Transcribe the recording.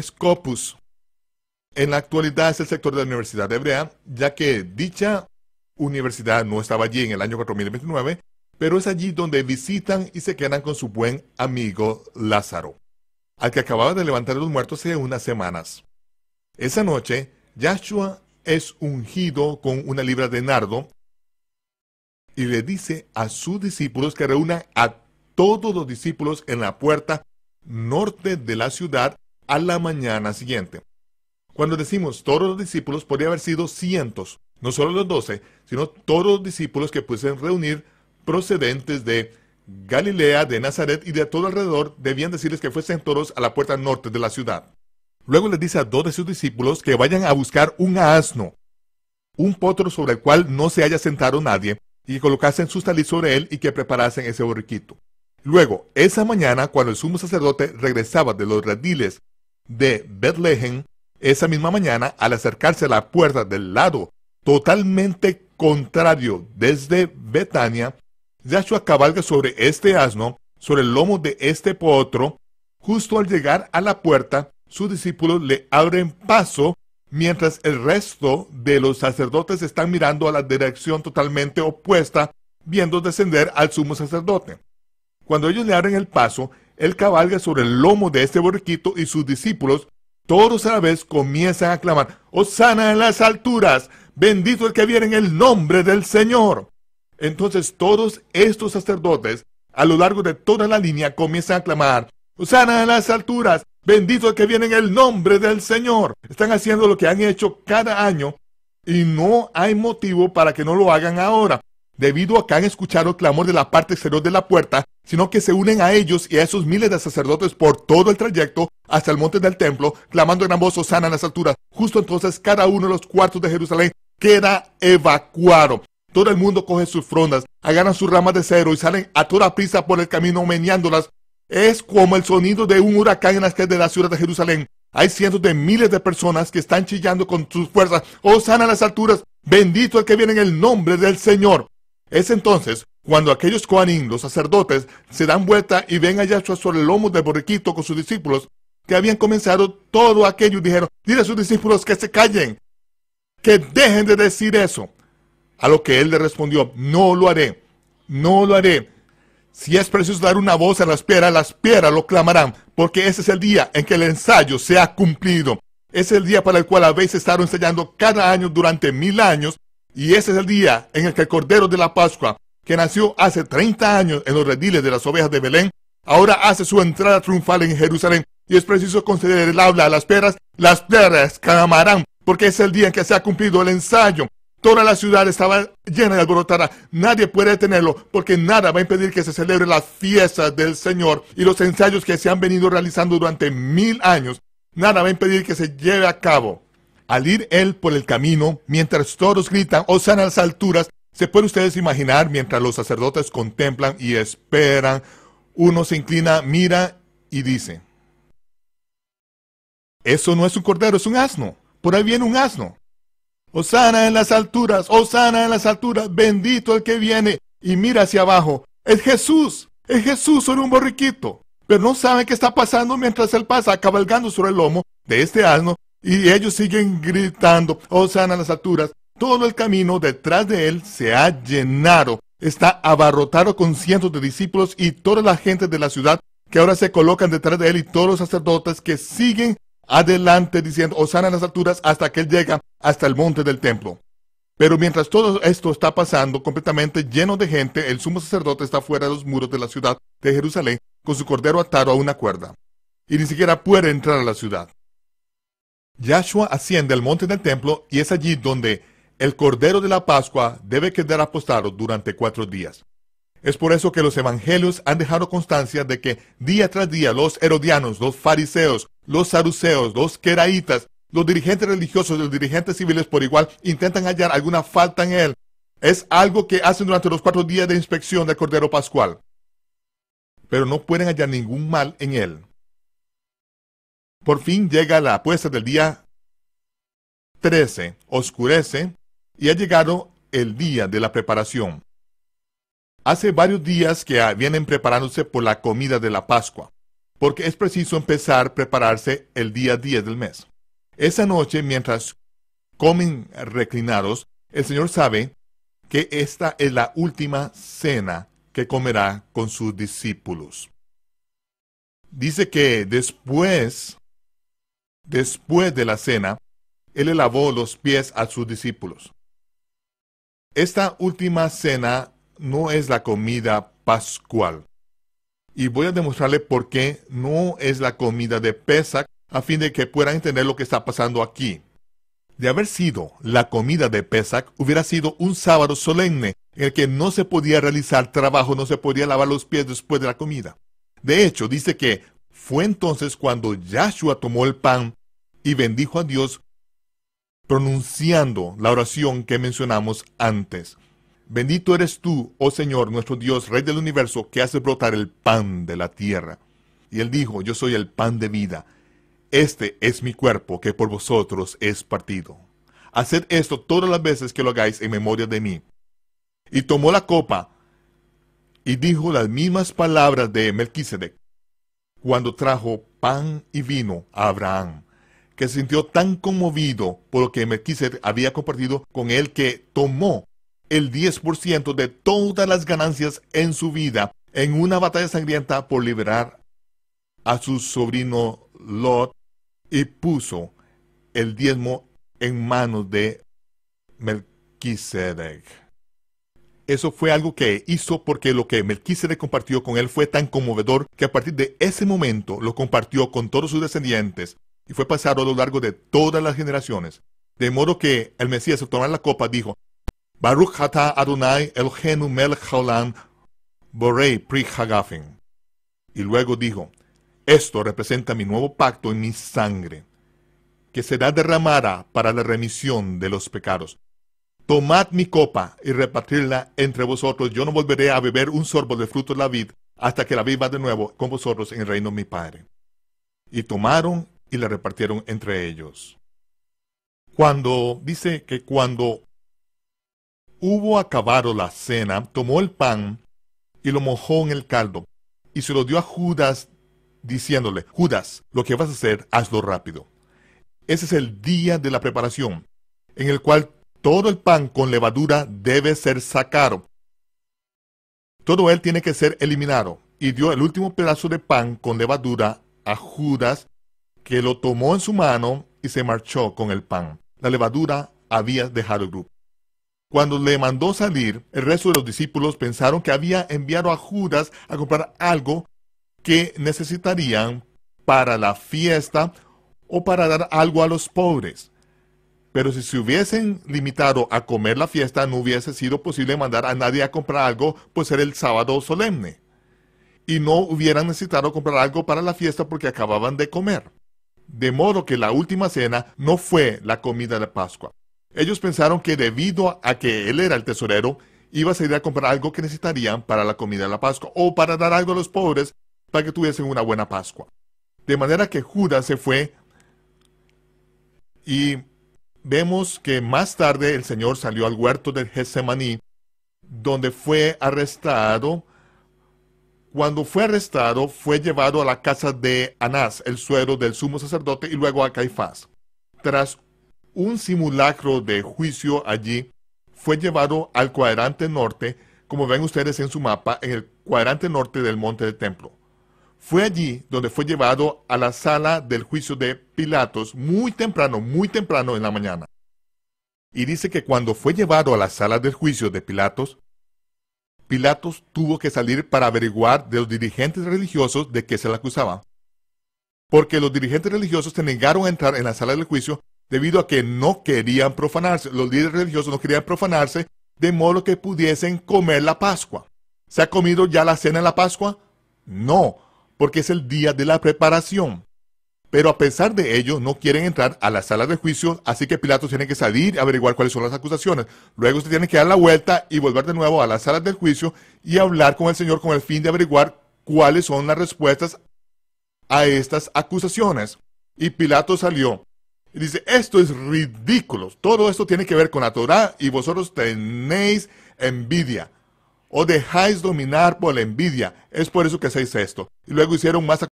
Scopus. En la actualidad es el sector de la Universidad Hebrea, ya que dicha universidad no estaba allí en el año 4029, pero es allí donde visitan y se quedan con su buen amigo Lázaro, al que acababa de levantar los muertos hace unas semanas. Esa noche, Yahshua es ungido con una libra de nardo y le dice a sus discípulos que reúna a todos los discípulos en la puerta norte de la ciudad a la mañana siguiente. Cuando decimos todos los discípulos, podría haber sido cientos, no solo los doce, sino todos los discípulos que pudiesen reunir procedentes de Galilea, de Nazaret y de todo alrededor, debían decirles que fuesen todos a la puerta norte de la ciudad. Luego les dice a dos de sus discípulos que vayan a buscar un asno, un potro sobre el cual no se haya sentado nadie, y que colocasen sus taliz sobre él y que preparasen ese borriquito. Luego, esa mañana, cuando el sumo sacerdote regresaba de los rediles de Betlehem, esa misma mañana, al acercarse a la puerta del lado totalmente contrario desde Betania, Yahshua cabalga sobre este asno, sobre el lomo de este potro. Justo al llegar a la puerta, sus discípulos le abren paso, mientras el resto de los sacerdotes están mirando a la dirección totalmente opuesta, viendo descender al sumo sacerdote. Cuando ellos le abren el paso, él cabalga sobre el lomo de este borriquito y sus discípulos, todos a la vez, comienzan a clamar, Osana en las alturas, bendito el que viene en el nombre del Señor. Entonces todos estos sacerdotes, a lo largo de toda la línea, comienzan a clamar, Osana en las alturas, bendito el que viene en el nombre del Señor. Están haciendo lo que han hecho cada año y no hay motivo para que no lo hagan ahora, debido a que han escuchado el clamor de la parte exterior de la puerta sino que se unen a ellos y a esos miles de sacerdotes por todo el trayecto hasta el monte del templo, clamando en ambos voz Osana en las alturas. Justo entonces cada uno de los cuartos de Jerusalén queda evacuado. Todo el mundo coge sus frondas, agarran sus ramas de cero y salen a toda prisa por el camino meneándolas. Es como el sonido de un huracán en las calles de la ciudad de Jerusalén. Hay cientos de miles de personas que están chillando con sus fuerzas. Osana en las alturas, bendito el que viene en el nombre del Señor. Es entonces cuando aquellos coanín, los sacerdotes, se dan vuelta y ven a Yahshua sobre el lomo del borriquito con sus discípulos, que habían comenzado todo aquello dijeron, dile a sus discípulos que se callen, que dejen de decir eso. A lo que él le respondió, no lo haré, no lo haré. Si es preciso dar una voz a las piedras, las piedras lo clamarán, porque ese es el día en que el ensayo se ha cumplido. es el día para el cual habéis estado enseñando cada año durante mil años, y ese es el día en el que el Cordero de la Pascua que nació hace 30 años en los rediles de las ovejas de Belén, ahora hace su entrada triunfal en Jerusalén y es preciso conceder el habla a las peras, las peras clamarán, porque es el día en que se ha cumplido el ensayo. Toda la ciudad estaba llena de alborotada, nadie puede detenerlo, porque nada va a impedir que se celebre la fiesta del Señor y los ensayos que se han venido realizando durante mil años. Nada va a impedir que se lleve a cabo. Al ir él por el camino, mientras todos gritan, osan a las alturas, ¿Se pueden ustedes imaginar mientras los sacerdotes contemplan y esperan? Uno se inclina, mira y dice, eso no es un cordero, es un asno. Por ahí viene un asno. Osana en las alturas, Osana en las alturas, bendito el que viene. Y mira hacia abajo, es Jesús, es Jesús sobre un borriquito. Pero no saben qué está pasando mientras él pasa cabalgando sobre el lomo de este asno y ellos siguen gritando, Osana en las alturas, todo el camino detrás de él se ha llenado, está abarrotado con cientos de discípulos y toda la gente de la ciudad que ahora se colocan detrás de él y todos los sacerdotes que siguen adelante diciendo, Osana a las alturas hasta que él llega hasta el monte del templo. Pero mientras todo esto está pasando completamente lleno de gente, el sumo sacerdote está fuera de los muros de la ciudad de Jerusalén con su cordero atado a una cuerda. Y ni siquiera puede entrar a la ciudad. Yahshua asciende al monte del templo y es allí donde el Cordero de la Pascua debe quedar apostado durante cuatro días. Es por eso que los evangelios han dejado constancia de que día tras día los herodianos, los fariseos, los saduceos, los queraitas, los dirigentes religiosos y los dirigentes civiles por igual intentan hallar alguna falta en él. Es algo que hacen durante los cuatro días de inspección del Cordero Pascual. Pero no pueden hallar ningún mal en él. Por fin llega la apuesta del día 13. Oscurece, y ha llegado el día de la preparación. Hace varios días que vienen preparándose por la comida de la Pascua, porque es preciso empezar a prepararse el día 10 del mes. Esa noche, mientras comen reclinados, el Señor sabe que esta es la última cena que comerá con sus discípulos. Dice que después, después de la cena, Él lavó los pies a sus discípulos. Esta última cena no es la comida pascual. Y voy a demostrarle por qué no es la comida de Pesach, a fin de que puedan entender lo que está pasando aquí. De haber sido la comida de Pesach, hubiera sido un sábado solemne en el que no se podía realizar trabajo, no se podía lavar los pies después de la comida. De hecho, dice que fue entonces cuando Yahshua tomó el pan y bendijo a Dios pronunciando la oración que mencionamos antes. Bendito eres tú, oh Señor, nuestro Dios, Rey del universo, que hace brotar el pan de la tierra. Y él dijo, yo soy el pan de vida. Este es mi cuerpo que por vosotros es partido. Haced esto todas las veces que lo hagáis en memoria de mí. Y tomó la copa y dijo las mismas palabras de Melquisedec cuando trajo pan y vino a Abraham que se sintió tan conmovido por lo que Melquisedec había compartido con él que tomó el 10% de todas las ganancias en su vida en una batalla sangrienta por liberar a su sobrino Lot y puso el diezmo en manos de Melquisedec. Eso fue algo que hizo porque lo que Melquisedec compartió con él fue tan conmovedor que a partir de ese momento lo compartió con todos sus descendientes y fue pasado a lo largo de todas las generaciones. De modo que el Mesías al tomar la copa dijo, Baruch hata Adonai Genu melech borei pri Y luego dijo, esto representa mi nuevo pacto en mi sangre, que será derramada para la remisión de los pecados. Tomad mi copa y repartidla entre vosotros. Yo no volveré a beber un sorbo de fruto de la vid hasta que la viva de nuevo con vosotros en el reino de mi Padre. Y tomaron y la repartieron entre ellos. Cuando dice que cuando hubo acabado la cena, tomó el pan y lo mojó en el caldo y se lo dio a Judas diciéndole, Judas, lo que vas a hacer, hazlo rápido. Ese es el día de la preparación, en el cual todo el pan con levadura debe ser sacado. Todo él tiene que ser eliminado. Y dio el último pedazo de pan con levadura a Judas, que lo tomó en su mano y se marchó con el pan. La levadura había dejado el grupo. Cuando le mandó salir, el resto de los discípulos pensaron que había enviado a Judas a comprar algo que necesitarían para la fiesta o para dar algo a los pobres. Pero si se hubiesen limitado a comer la fiesta, no hubiese sido posible mandar a nadie a comprar algo, pues era el sábado solemne. Y no hubieran necesitado comprar algo para la fiesta porque acababan de comer. De modo que la última cena no fue la comida de Pascua. Ellos pensaron que debido a que él era el tesorero, iba a salir a comprar algo que necesitarían para la comida de la Pascua o para dar algo a los pobres para que tuviesen una buena Pascua. De manera que Judas se fue y vemos que más tarde el Señor salió al huerto del Getsemaní, donde fue arrestado cuando fue arrestado, fue llevado a la casa de Anás, el suero del sumo sacerdote, y luego a Caifás. Tras un simulacro de juicio allí, fue llevado al cuadrante norte, como ven ustedes en su mapa, en el cuadrante norte del monte del templo. Fue allí donde fue llevado a la sala del juicio de Pilatos muy temprano, muy temprano en la mañana. Y dice que cuando fue llevado a la sala del juicio de Pilatos, Pilatos tuvo que salir para averiguar de los dirigentes religiosos de qué se le acusaba. Porque los dirigentes religiosos se negaron a entrar en la sala del juicio debido a que no querían profanarse. Los líderes religiosos no querían profanarse de modo que pudiesen comer la Pascua. ¿Se ha comido ya la cena en la Pascua? No, porque es el día de la preparación. Pero a pesar de ello, no quieren entrar a las salas de juicio, así que Pilato tiene que salir a averiguar cuáles son las acusaciones. Luego se tiene que dar la vuelta y volver de nuevo a las salas del juicio y hablar con el Señor con el fin de averiguar cuáles son las respuestas a estas acusaciones. Y Pilato salió y dice, esto es ridículo, todo esto tiene que ver con la Torah y vosotros tenéis envidia. O dejáis dominar por la envidia. Es por eso que hacéis esto. Y luego hicieron más